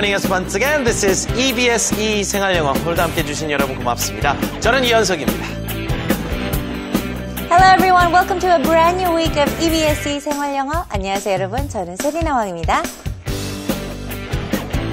joining us once again. This is EBS E, e 생활영어. 오늘도 함께 해주신 여러분 고맙습니다. 저는 이현석입니다. Hello everyone. Welcome to a brand new week of EBS E, e 생활영어. 안녕하세요 여러분. 저는 세리나 왕입니다.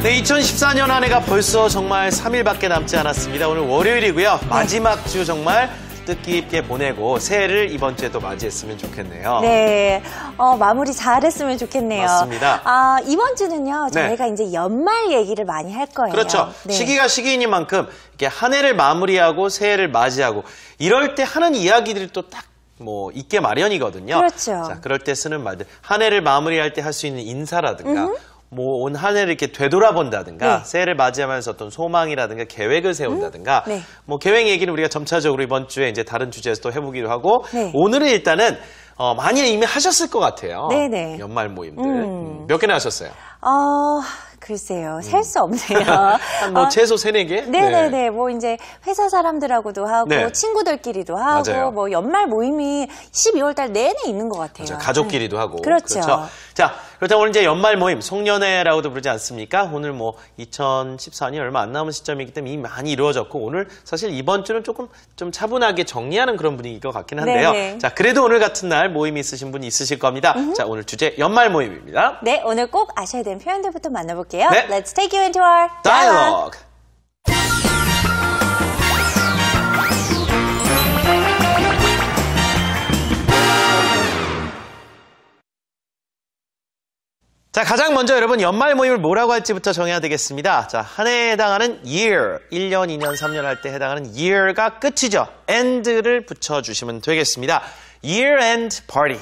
네, 2014년 한 해가 벌써 정말 3일밖에 남지 않았습니다. 오늘 월요일이고요. 네. 마지막 주 정말 뜻깊게 보내고 새해를 이번 주에도 맞이했으면 좋겠네요. 네, 어, 마무리 잘했으면 좋겠네요. 맞습니다. 아, 이번 주는요, 네. 저희가 네. 이제 연말 얘기를 많이 할 거예요. 그렇죠. 네. 시기가 시기인만큼 이렇게 한 해를 마무리하고 새해를 맞이하고 이럴 때 하는 이야기들이 또 딱 뭐 있게 마련이거든요. 그렇죠. 자, 그럴 때 쓰는 말들. 한 해를 마무리할 때 할 수 있는 인사라든가 음흠. 뭐온한 해를 이렇게 되돌아본다든가 네. 새해를 맞이하면서 어떤 소망이라든가 계획을 세운다든가 음? 네. 뭐 계획 얘기는 우리가 점차적으로 이번 주에 이제 다른 주제에서 또 해보기로 하고 네. 오늘은 일단은 어, 많이 이미 하셨을 것 같아요. 네네. 네. 연말 모임들 음. 음. 몇 개나 하셨어요? 어... 글쎄요, 음. 셀수 없네요. 뭐 어, 최소 세네 개? 네네네. 네, 네. 뭐 이제 회사 사람들하고도 하고 네. 친구들끼리도 하고 맞아요. 뭐 연말 모임이 12월 달 내내 있는 것 같아요. 맞아요. 가족끼리도 네. 하고. 그렇죠. 그렇죠. 자, 그렇다면 오늘 이제 연말 모임, 송년회라고도 부르지 않습니까? 오늘 뭐 2014년이 얼마 안 남은 시점이기 때문에 이미 많이 이루어졌고 오늘 사실 이번 주는 조금 좀 차분하게 정리하는 그런 분위기일 것 같긴 한데요. 네네. 네. 자, 그래도 오늘 같은 날 모임이 있으신 분이 있으실 겁니다. 음흠. 자, 오늘 주제 연말 모임입니다. 네, 오늘 꼭 아셔야 되는 표현들부터 만나볼게요. 네. Let's take you into our dialogue. dialogue. 자, 가장 먼저 여러분 연말 모임을 뭐라고 할지부터 정해야 되겠습니다. 자, 한 해에 해당하는 year, 1년, 2년, 3년 할 때 해당하는 year가 끝이죠. end를 붙여주시면 되겠습니다. year end party,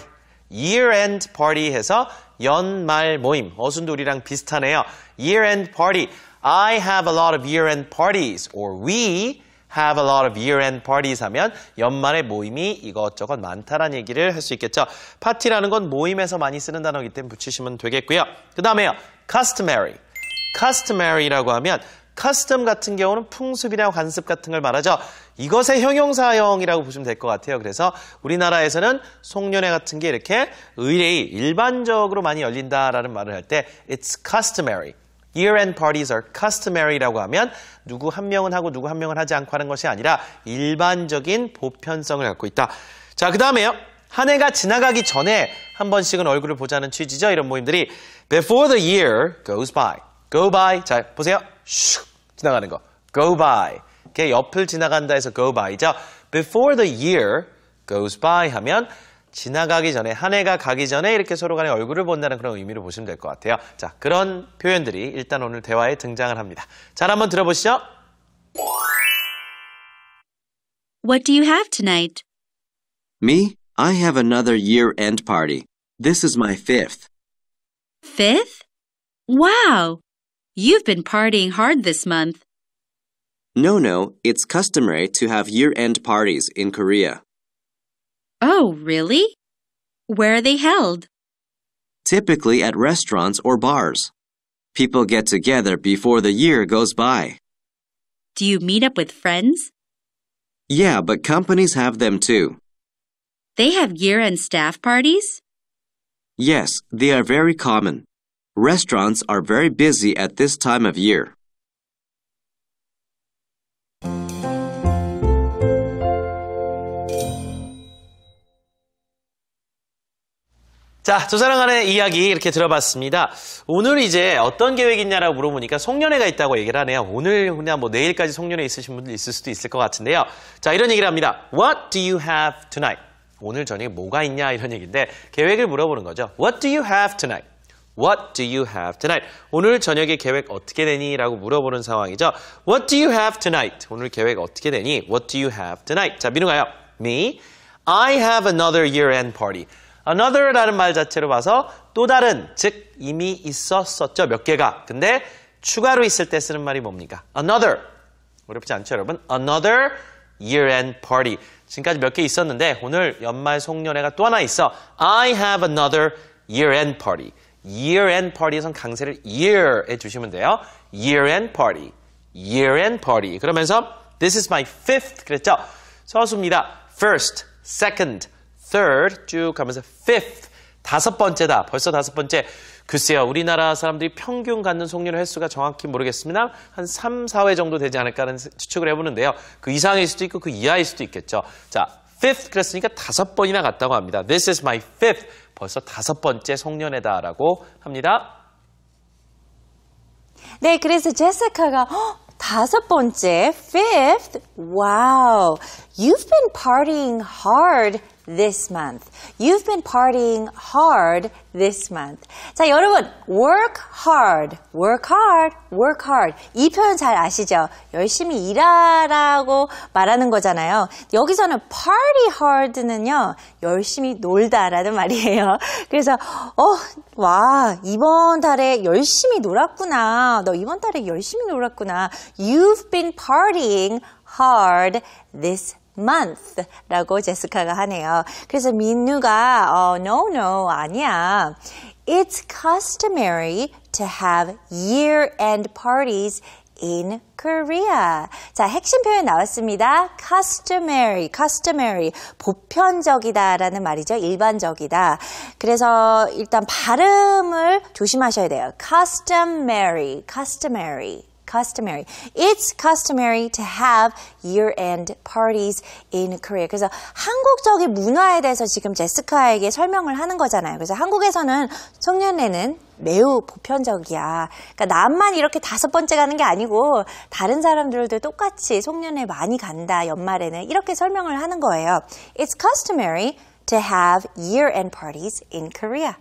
year end party 해서 연말 모임, 어순돌이랑 비슷하네요. year end party, I have a lot of year end parties, or we have a lot of year-end parties 하면 연말에 모임이 이것저것 많다라는 얘기를 할 수 있겠죠. 파티라는 건 모임에서 많이 쓰는 단어이기 때문에 붙이시면 되겠고요. 그 다음에요. customary. customary라고 하면 custom 같은 경우는 풍습이나 관습 같은 걸 말하죠. 이것의 형용사형이라고 보시면 될 것 같아요. 그래서 우리나라에서는 송년회 같은 게 이렇게 의례의 일반적으로 많이 열린다라는 말을 할 때 it's customary. year-end parties are customary라고 하면 누구 한 명은 하고 누구 한 명은 하지 않고 하는 것이 아니라 일반적인 보편성을 갖고 있다. 자, 그 다음에요. 한 해가 지나가기 전에 한 번씩은 얼굴을 보자는 취지죠. 이런 모임들이 before the year goes by. go by. 자, 보세요. 슉 지나가는 거. go by. 이렇게 옆을 지나간다 해서 go by죠. before the year goes by 하면 지나가기 전에 한 해가 가기 전에 이렇게 서로 간에 얼굴을 본다는 그런 의미로 보시면 될 것 같아요. 자, 그런 표현들이 일단 오늘 대화에 등장을 합니다. 잘 한번 들어보시죠. What do you have tonight? Me? I have another year-end party. This is my fifth. Fifth? Wow! You've been partying hard this month. No, no, it's customary to have year-end parties in Korea. Oh, really? Where are they held? Typically at restaurants or bars. People get together before the year goes by. Do you meet up with friends? Yeah, but companies have them too. They have year end staff parties? Yes, they are very common. Restaurants are very busy at this time of year. 자, 두 사람 간의 이야기 이렇게 들어봤습니다. 오늘 이제 어떤 계획이 있냐라고 물어보니까 송년회가 있다고 얘기를 하네요. 오늘 그냥 뭐 내일까지 송년회 있으신 분들 있을 수도 있을 것 같은데요. 자, 이런 얘기를 합니다. What do you have tonight? 오늘 저녁에 뭐가 있냐 이런 얘기인데 계획을 물어보는 거죠. What do you have tonight? What do you have tonight? 오늘 저녁에 계획 어떻게 되니? 라고 물어보는 상황이죠. What do you have tonight? 오늘 계획 어떻게 되니? What do you have tonight? 자, 민우가요. Me, I have another year-end party. another라는 말 자체로 봐서 또 다른, 즉 이미 있었었죠. 몇 개가. 근데 추가로 있을 때 쓰는 말이 뭡니까? another. 어렵지 않죠, 여러분? another year end party. 지금까지 몇 개 있었는데 오늘 연말 송년회가 또 하나 있어. I have another year end party. year end party에선 강세를 year에 주시면 돼요. year end party. year end party. 그러면서 this is my fifth 그랬죠? 서수입니다. first, second, third 쭉 가면서 fifth 다섯 번째다. 벌써 다섯 번째. 글쎄요. 우리나라 사람들이 평균 갖는 송년 횟수가 정확히 모르겠습니다. 한 3, 4회 정도 되지 않을까하는 추측을 해보는데요. 그 이상일 수도 있고 그 이하일 수도 있겠죠. 자, fifth 그랬으니까 다섯 번이나 갔다고 합니다. This is my fifth. 벌써 다섯 번째 송년회다라고 합니다. 네, 그래서 제시카가 어? 다섯 번째, fifth, wow, you've been partying hard this month. You've been partying hard this month. 자, 여러분, work hard, work hard, work hard. 이 표현 잘 아시죠? 열심히 일하라고 말하는 거잖아요. 여기서는 party hard는요, 열심히 놀다라는 말이에요. 그래서, 어, 와, 이번 달에 열심히 놀았구나. 너 이번 달에 열심히 놀았구나. You've been partying hard this month. month라고 제스카가 하네요. 그래서 민누가 어, no no 아니야. It's customary to have year-end parties in Korea. 자, 핵심 표현 나왔습니다. customary, customary. 보편적이다라는 말이죠. 일반적이다. 그래서 일단 발음을 조심하셔야 돼요. customary, customary. customary. It's customary to have year-end parties in Korea. 그래서 한국적인 문화에 대해서 지금 제스카에게 설명을 하는 거잖아요. 그래서 한국에서는 송년회는 매우 보편적이야. 그러니까 남만 이렇게 다섯 번째 가는 게 아니고 다른 사람들도 똑같이 송년회 많이 간다. 연말에는 이렇게 설명을 하는 거예요. It's customary to have year-end parties in Korea.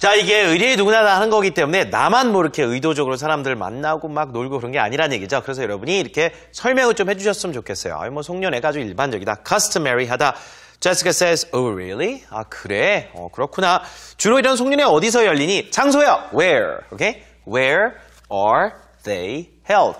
자, 이게 의리인 누구나 다 하는 거기 때문에 나만 뭐 이렇게 의도적으로 사람들 만나고 막 놀고 그런 게 아니라는 얘기죠. 그래서 여러분이 이렇게 설명을 좀 해주셨으면 좋겠어요. 아니, 뭐 송년회가 아주 일반적이다. customary 하다. Jessica says, oh really? 아, 그래? 어, 그렇구나. 주로 이런 송년회 어디서 열리니? 장소요. where. Okay? where are they held?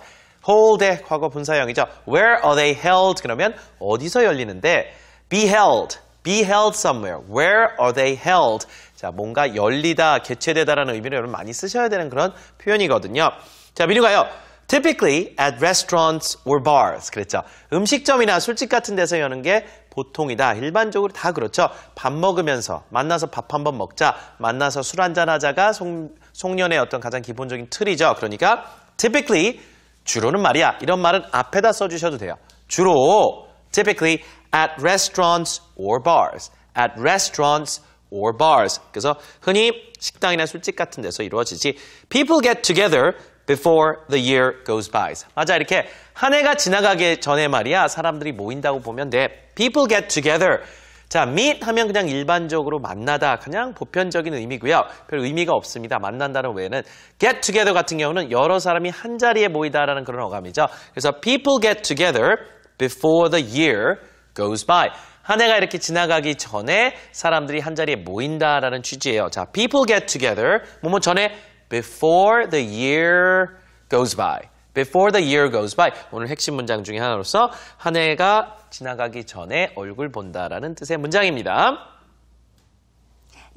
hold의 과거 분사형이죠. where are they held? 그러면 어디서 열리는데? be held. be held somewhere. where are they held? 자, 뭔가 열리다, 개최되다라는 의미를 여러분 많이 쓰셔야 되는 그런 표현이거든요. 자, 미루가요. Typically at restaurants or bars 그랬죠. 음식점이나 술집 같은 데서 여는 게 보통이다. 일반적으로 다 그렇죠. 밥 먹으면서 만나서 밥 한 번 먹자. 만나서 술 한 잔 하자가 송, 송년의 어떤 가장 기본적인 틀이죠. 그러니까 typically 주로는 말이야. 이런 말은 앞에다 써주셔도 돼요. 주로 typically at restaurants or bars. at restaurants or bars. 그래서 흔히 식당이나 술집 같은 데서 이루어지지. People get together before the year goes by. 맞아, 이렇게 한 해가 지나가기 전에 말이야. 사람들이 모인다고 보면 돼. People get together. 자, meet 하면 그냥 일반적으로 만나다. 그냥 보편적인 의미고요. 별 의미가 없습니다. 만난다는 외에는 get together 같은 경우는 여러 사람이 한 자리에 모이다라는 그런 어감이죠. 그래서 people get together before the year goes by. 한 해가 이렇게 지나가기 전에 사람들이 한 자리에 모인다라는 취지예요. 자, people get together. 뭐 뭐 전에 before the year goes by. Before the year goes by. 오늘 핵심 문장 중에 하나로서 한 해가 지나가기 전에 얼굴 본다라는 뜻의 문장입니다.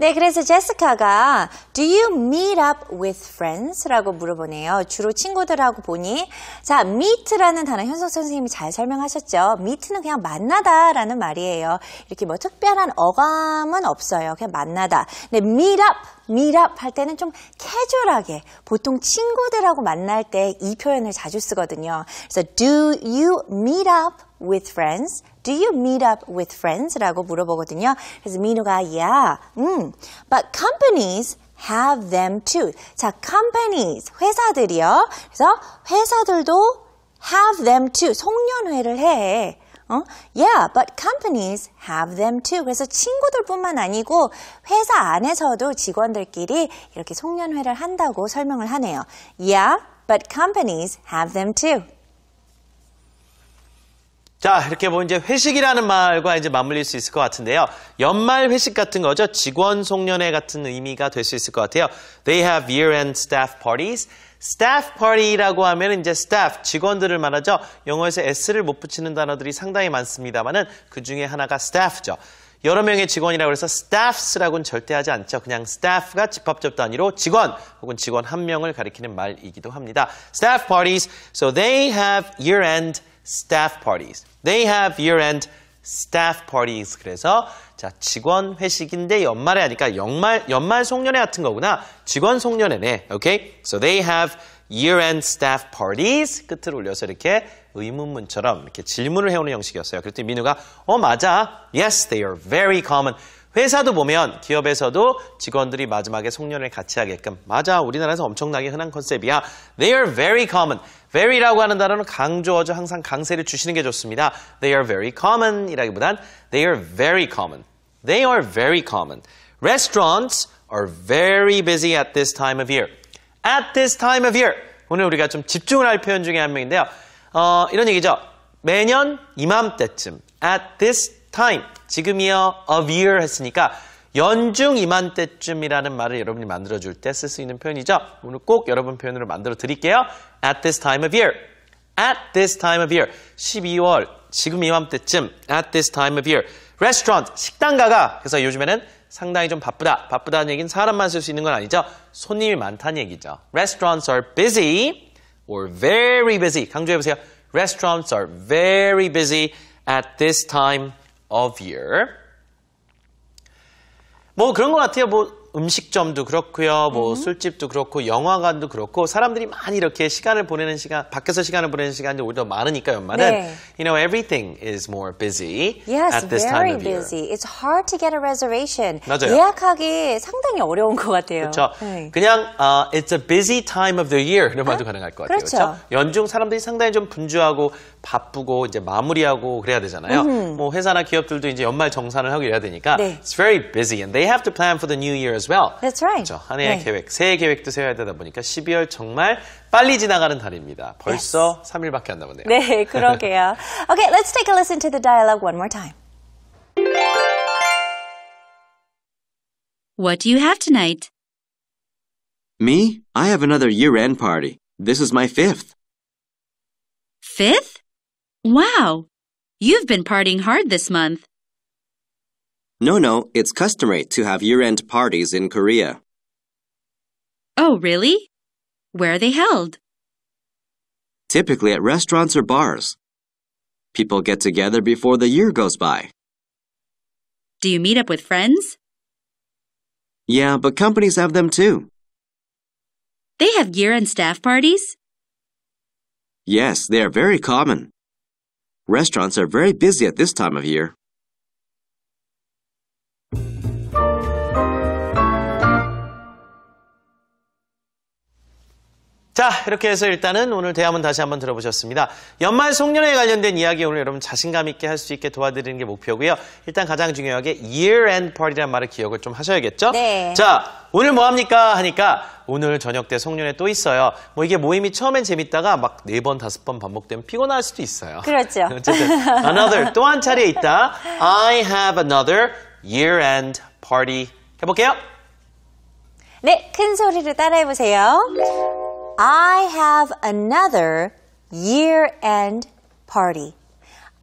네, 그래서 제스카가 Do you meet up with friends? 라고 물어보네요. 주로 친구들하고 보니 자, meet라는 단어 현석 선생님이 잘 설명하셨죠. meet는 그냥 만나다 라는 말이에요. 이렇게 뭐 특별한 어감은 없어요. 그냥 만나다. 근데 meet up, meet up 할 때는 좀 캐주얼하게 보통 친구들하고 만날 때 이 표현을 자주 쓰거든요. 그래서 do you meet up with friends? Do you meet up with friends? 라고 물어보거든요. 그래서 민우가 yeah, 음, but companies have them too. 자, companies, 회사들이요. 그래서 회사들도 have them too. 송년회를 해. 어? Yeah, but companies have them too. 그래서 친구들뿐만 아니고 회사 안에서도 직원들끼리 이렇게 송년회를 한다고 설명을 하네요. Yeah, but companies have them too. 자, 이렇게 보면 뭐 이제 회식이라는 말과 이제 맞물릴 수 있을 것 같은데요. 연말 회식 같은 거죠. 직원 송년회 같은 의미가 될 수 있을 것 같아요. They have year-end staff parties. staff party라고 하면 이제 staff, 직원들을 말하죠. 영어에서 s를 못 붙이는 단어들이 상당히 많습니다만은 그 중에 하나가 staff죠. 여러 명의 직원이라고 해서 staffs라고는 절대 하지 않죠. 그냥 staff가 집합적 단위로 직원 혹은 직원 한 명을 가리키는 말이기도 합니다. staff parties. So they have year-end staff parties. They have year-end staff parties. 그래서 자 직원 회식인데 연말에 하니까 연말 연말 송년회 같은 거구나. 직원 송년회네. Okay? So they have year-end staff parties. 끝을 올려서 이렇게 의문문처럼 이렇게 질문을 해오는 형식이었어요. 그랬더니 민우가 어 맞아. Yes, they are very common. 회사도 보면 기업에서도 직원들이 마지막에 송년을 같이 하게끔 맞아 우리나라에서 엄청나게 흔한 컨셉이야. They are very common. very라고 하는 단어는 강조어죠. 항상 강세를 주시는 게 좋습니다. They are very common 이라기보단 They are very common. They are very common. Restaurants are very busy at this time of year. At this time of year. 오늘 우리가 좀 집중을 할 표현 중에 한 명인데요. 어, 이런 얘기죠. 매년 이맘때쯤 at this time 지금이요 of year 했으니까 연중 이맘때쯤이라는 말을 여러분이 만들어줄 때 쓸 수 있는 표현이죠. 오늘 꼭 여러분 표현으로 만들어 드릴게요. At this time of year. At this time of year. 12월, 지금 이맘때쯤. At this time of year. Restaurant, 식당가가. 그래서 요즘에는 상당히 좀 바쁘다. 바쁘다는 얘기는 사람만 쓸 수 있는 건 아니죠. 손님이 많다는 얘기죠. Restaurants are busy or very busy. 강조해보세요. Restaurants are very busy at this time of year. 뭐 그런 것 같아요. 뭐 음식점도 그렇고요. 뭐 음. 술집도 그렇고 영화관도 그렇고 사람들이 많이 이렇게 시간을 보내는 시간 밖에서 시간을 보내는 시간이 오히려 더 많으니까 연말은 네. you know everything is more busy yes, at this time of year. Yes, very busy. It's hard to get a reservation. 맞아요. 예약하기 상당히 어려운 것 같아요. 그렇죠. 네. 그냥 uh, it's a busy time of the year 이런 아, 말도 아? 가능할 것 같아요. 그렇죠. 연중 사람들이 상당히 좀 분주하고 바쁘고 이제 마무리하고 그래야 되잖아요. 음. 뭐 회사나 기업들도 이제 연말 정산을 하고 이래야 되니까 네. it's very busy and they have to plan for the new year as as well. That's right. 그렇죠? 한 해의 계획, 새해 계획도 세워야 되다 보니까 12월 정말 빨리 지나가는 달입니다. 벌써 yes. 3일밖에 안 남았네요. 네, 그러게요. okay, let's take a listen to the dialogue one more time. What do you have tonight? Me? I have another year-end party. This is my fifth. Fifth? Wow! You've been partying hard this month. No, no, it's customary to have year end parties in Korea. Oh, really? Where are they held? Typically at restaurants or bars. People get together before the year goes by. Do you meet up with friends? Yeah, but companies have them too. They have year end staff parties? Yes, they are very common. Restaurants are very busy at this time of year. 자, 이렇게 해서 일단은 오늘 대화문 다시 한번 들어보셨습니다. 연말 송년회에 관련된 이야기 오늘 여러분 자신감 있게 할 수 있게 도와드리는 게 목표고요. 일단 가장 중요하게 year end party란 말을 기억을 좀 하셔야겠죠? 네. 자, 오늘 뭐 합니까? 하니까 오늘 저녁 때 송년회 또 있어요. 뭐 이게 모임이 처음엔 재밌다가 막 네 번, 다섯 번 반복되면 피곤할 수도 있어요. 그렇죠. 어쨌든 another 또 한 차례 있다. I have another year end party 해볼게요. 네, 큰소리를 따라해보세요. I have another year end party.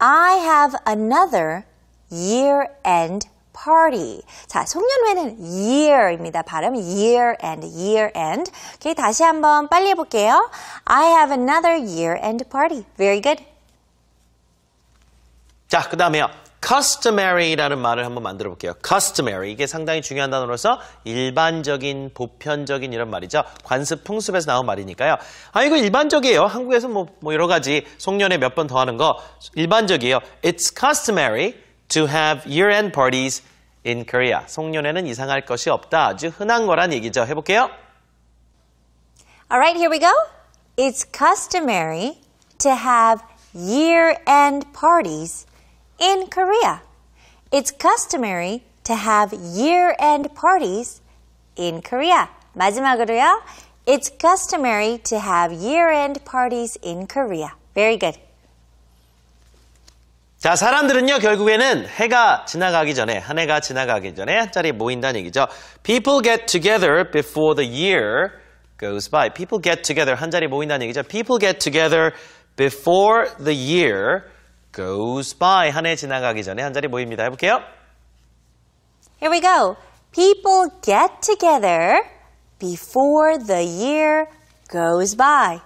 I have another year end party. 자, 송년회는 year입니다. 발음 year and year end. 오케이, 다시 한번 빨리 해볼게요. I have another year end party. Very good. 자, 그 다음에요. customary라는 말을 한번 만들어 볼게요. customary 이게 상당히 중요한 단어로서 일반적인, 보편적인 이런 말이죠. 관습, 풍습에서 나온 말이니까요. 아 이거 일반적이에요. 한국에서 뭐, 뭐 여러 가지 송년회 몇 번 더 하는 거 일반적이에요. It's customary to have year-end parties in Korea. 송년회는 이상할 것이 없다. 아주 흔한 거란 얘기죠. 해볼게요. Alright, here we go. It's customary to have year-end parties. In Korea, it's customary to have year-end parties in Korea. 마지막으로요. It's customary to have year-end parties in Korea. Very good. 자, 사람들은요, 결국에는 해가 지나가기 전에, 한 해가 지나가기 전에 한 자리에 모인다는 얘기죠. People get together before the year goes by. People get together, 한 자리에 모인다는 얘기죠. People get together before the year goes by. 한 해 지나가기 전에 한 자리 모입니다. 해볼게요. Here we go. People get together before the year goes by.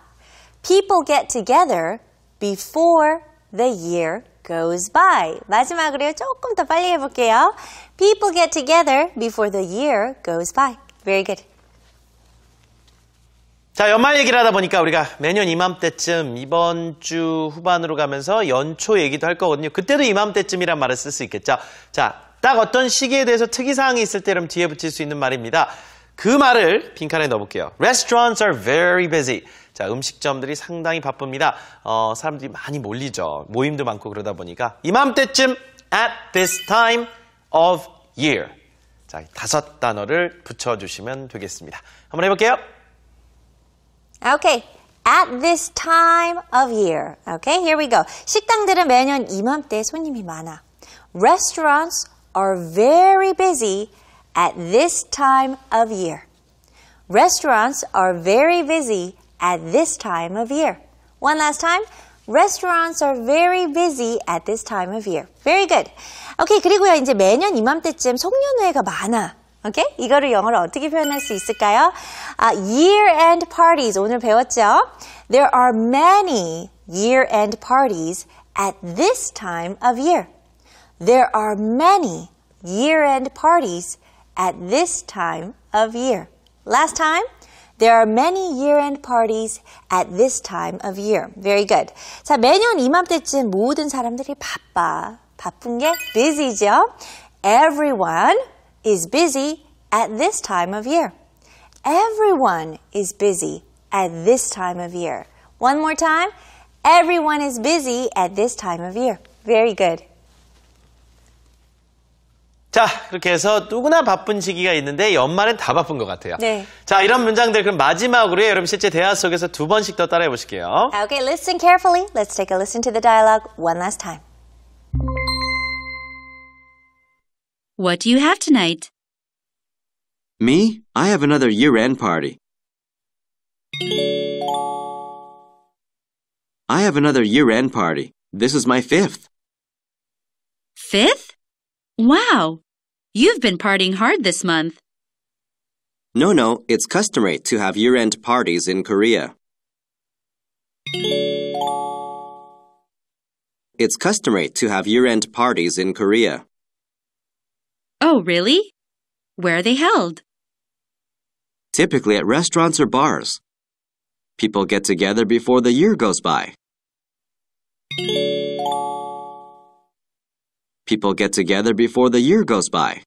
People get together before the year goes by. 마지막으로 조금 더 빨리 해볼게요. People get together before the year goes by. Very good. 자, 연말 얘기를 하다 보니까 우리가 매년 이맘때쯤 이번 주 후반으로 가면서 연초 얘기도 할 거거든요. 그때도 이맘때쯤이란 말을 쓸 수 있겠죠. 자, 딱 어떤 시기에 대해서 특이사항이 있을 때 그럼 뒤에 붙일 수 있는 말입니다. 그 말을 빈칸에 넣어볼게요. Restaurants are very busy. 자, 음식점들이 상당히 바쁩니다. 어, 사람들이 많이 몰리죠. 모임도 많고 그러다 보니까 이맘때쯤 at this time of year. 자, 다섯 단어를 붙여주시면 되겠습니다. 한번 해볼게요. Okay. At this time of year. Okay, here we go. 식당들은 매년 이맘때 손님이 많아. Restaurants are very busy at this time of year. Restaurants are very busy at this time of year. One last time. Restaurants are very busy at this time of year. Very good. okay, 그리고요, 이제 매년 이맘때쯤 송년회가 많아. Okay. 이거를 이거를 영어로 어떻게 표현할 수 있을까요? 아, year-end parties 오늘 배웠죠? There are many year-end parties at this time of year. There are many year-end parties at this time of year. Last time, There are many year-end parties at this time of year. Very good. 자, 매년 이맘때쯤 모든 사람들이 바빠. 바쁜 게 busy죠. Everyone is busy at this time of year. Everyone is busy at this time of year. One more time. Everyone is busy at this time of year. Very good. 자, 그렇게 해서 누구나 바쁜 시기가 있는데 연말엔 다 바쁜 것 같아요. 네. 자, 이런 문장들 그럼 마지막으로 여러분 실제 대화 속에서 두 번씩 더 따라해 보실게요. Okay, listen carefully. Let's take a listen to the dialogue one last time. What do you have tonight? Me? I have another year-end party. I have another year-end party. This is my fifth. Fifth? Wow! You've been partying hard this month. No, no, it's customary to have year-end parties in Korea. It's customary to have year-end parties in Korea. Oh, really? Where are they held? Typically at restaurants or bars. People get together before the year goes by. People get together before the year goes by.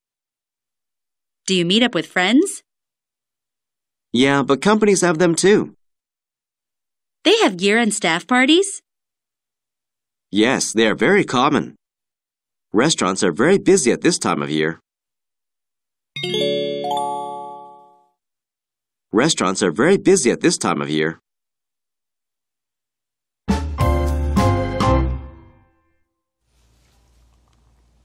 Do you meet up with friends? Yeah, but companies have them too. They have year end staff parties? Yes, they are very common. Restaurants are very busy at this time of year. Restaurants are very busy at this time of year.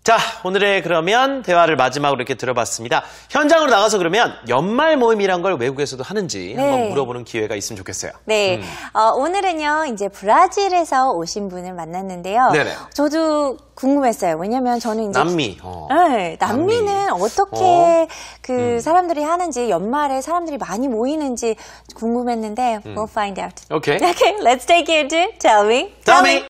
자, 오늘의 그러면 대화를 마지막으로 이렇게 들어봤습니다. 현장으로 나가서 그러면 연말 모임이란 걸 외국에서도 하는지 네. 한번 물어보는 기회가 있으면 좋겠어요. 네. 음. 어, 오늘은요, 이제 브라질에서 오신 분을 만났는데요. 네네. 저도 궁금했어요. 왜냐면 저는 이제. 남미. 어. 네, 남미는 남미. 어떻게 어. 그 음. 사람들이 하는지, 연말에 사람들이 많이 모이는지 궁금했는데, 음. we'll find out. Okay. Okay, let's take you to tell me. Tell me.